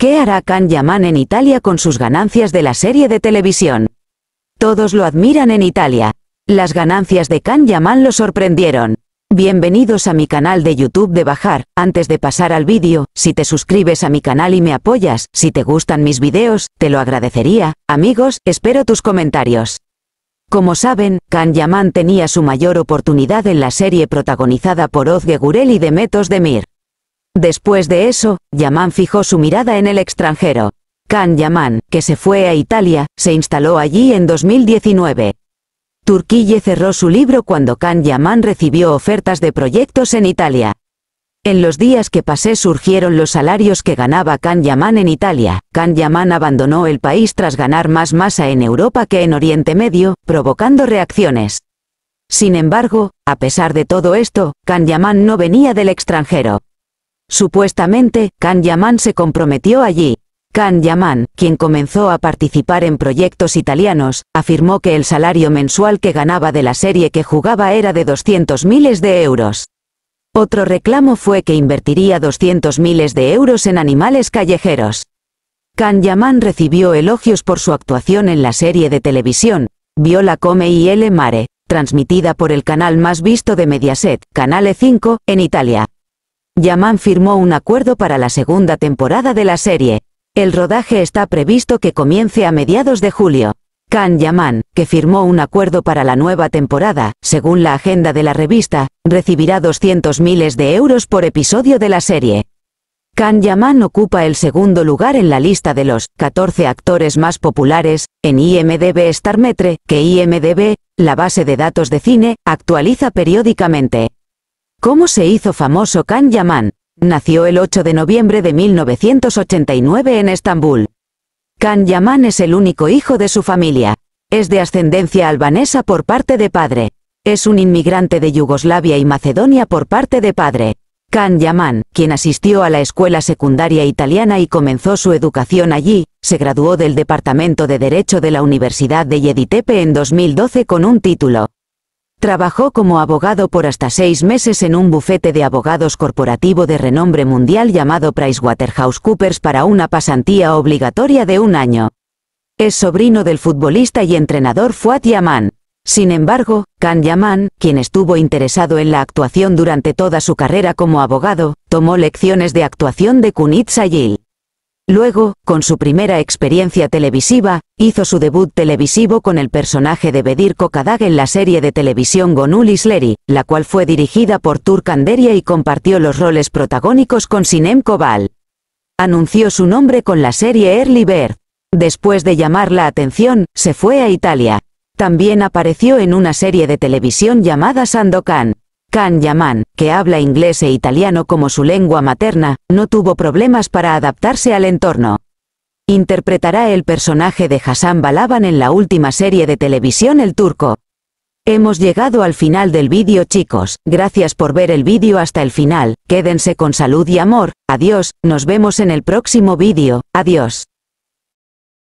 ¿Qué hará Can Yaman en Italia con sus ganancias de la serie de televisión? Todos lo admiran en Italia. Las ganancias de Can Yaman lo sorprendieron. Bienvenidos a mi canal de YouTube de Bajar, antes de pasar al vídeo, si te suscribes a mi canal y me apoyas, si te gustan mis videos, te lo agradecería, amigos, espero tus comentarios. Como saben, Can Yaman tenía su mayor oportunidad en la serie protagonizada por Ozge de Metos de Mir. Después de eso, Yaman fijó su mirada en el extranjero. Can Yaman, que se fue a Italia, se instaló allí en 2019. Turquille cerró su libro cuando Can Yaman recibió ofertas de proyectos en Italia. En los días que pasé surgieron los salarios que ganaba Can Yaman en Italia. Can Yaman abandonó el país tras ganar más masa en Europa que en Oriente Medio, provocando reacciones. Sin embargo, a pesar de todo esto, Can Yaman no venía del extranjero. Supuestamente, Kan Yaman se comprometió allí. Kan Yaman, quien comenzó a participar en proyectos italianos, afirmó que el salario mensual que ganaba de la serie que jugaba era de 200 miles de euros. Otro reclamo fue que invertiría 200 miles de euros en animales callejeros. Kan Yaman recibió elogios por su actuación en la serie de televisión, Viola Come y L Mare, transmitida por el canal más visto de Mediaset, Canale 5, en Italia. Yaman firmó un acuerdo para la segunda temporada de la serie. El rodaje está previsto que comience a mediados de julio. Kan Yaman, que firmó un acuerdo para la nueva temporada, según la agenda de la revista, recibirá 200 miles de euros por episodio de la serie. Kan Yaman ocupa el segundo lugar en la lista de los 14 actores más populares, en IMDB Starmetre, que IMDB, la base de datos de cine, actualiza periódicamente. ¿Cómo se hizo famoso Can Yaman? Nació el 8 de noviembre de 1989 en Estambul. Can Yaman es el único hijo de su familia. Es de ascendencia albanesa por parte de padre. Es un inmigrante de Yugoslavia y Macedonia por parte de padre. Can Yaman, quien asistió a la escuela secundaria italiana y comenzó su educación allí, se graduó del Departamento de Derecho de la Universidad de Yeditepe en 2012 con un título. Trabajó como abogado por hasta seis meses en un bufete de abogados corporativo de renombre mundial llamado PricewaterhouseCoopers para una pasantía obligatoria de un año. Es sobrino del futbolista y entrenador Fuat Yaman. Sin embargo, Khan Yaman, quien estuvo interesado en la actuación durante toda su carrera como abogado, tomó lecciones de actuación de Kunit Sayil. Luego, con su primera experiencia televisiva, hizo su debut televisivo con el personaje de Bedir Kokadag en la serie de televisión Gonul Isleri, la cual fue dirigida por Tur Kanderia y compartió los roles protagónicos con Sinem Kobal. Anunció su nombre con la serie Early Bird. Después de llamar la atención, se fue a Italia. También apareció en una serie de televisión llamada Sandokan. Can Yaman, que habla inglés e italiano como su lengua materna, no tuvo problemas para adaptarse al entorno. Interpretará el personaje de Hassan Balaban en la última serie de televisión El Turco. Hemos llegado al final del vídeo chicos, gracias por ver el vídeo hasta el final, quédense con salud y amor, adiós, nos vemos en el próximo vídeo, adiós.